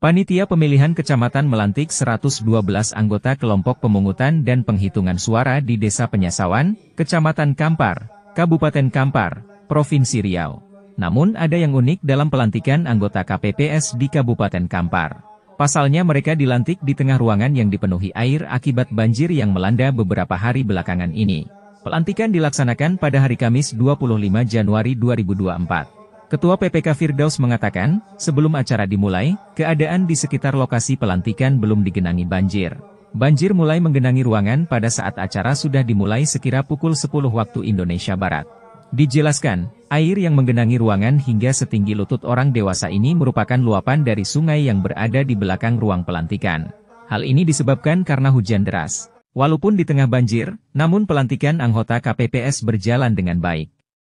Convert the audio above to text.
Panitia pemilihan kecamatan melantik 112 anggota kelompok pemungutan dan penghitungan suara di Desa Penyasawan, Kecamatan Kampar, Kabupaten Kampar, Provinsi Riau. Namun ada yang unik dalam pelantikan anggota KPPS di Kabupaten Kampar. Pasalnya mereka dilantik di tengah ruangan yang dipenuhi air akibat banjir yang melanda beberapa hari belakangan ini. Pelantikan dilaksanakan pada hari Kamis 25 Januari 2024. Ketua PPK Firdaus mengatakan, sebelum acara dimulai, keadaan di sekitar lokasi pelantikan belum digenangi banjir. Banjir mulai menggenangi ruangan pada saat acara sudah dimulai sekira pukul 10 waktu Indonesia Barat. Dijelaskan, air yang menggenangi ruangan hingga setinggi lutut orang dewasa ini merupakan luapan dari sungai yang berada di belakang ruang pelantikan. Hal ini disebabkan karena hujan deras. Walaupun di tengah banjir, namun pelantikan anggota KPPS berjalan dengan baik.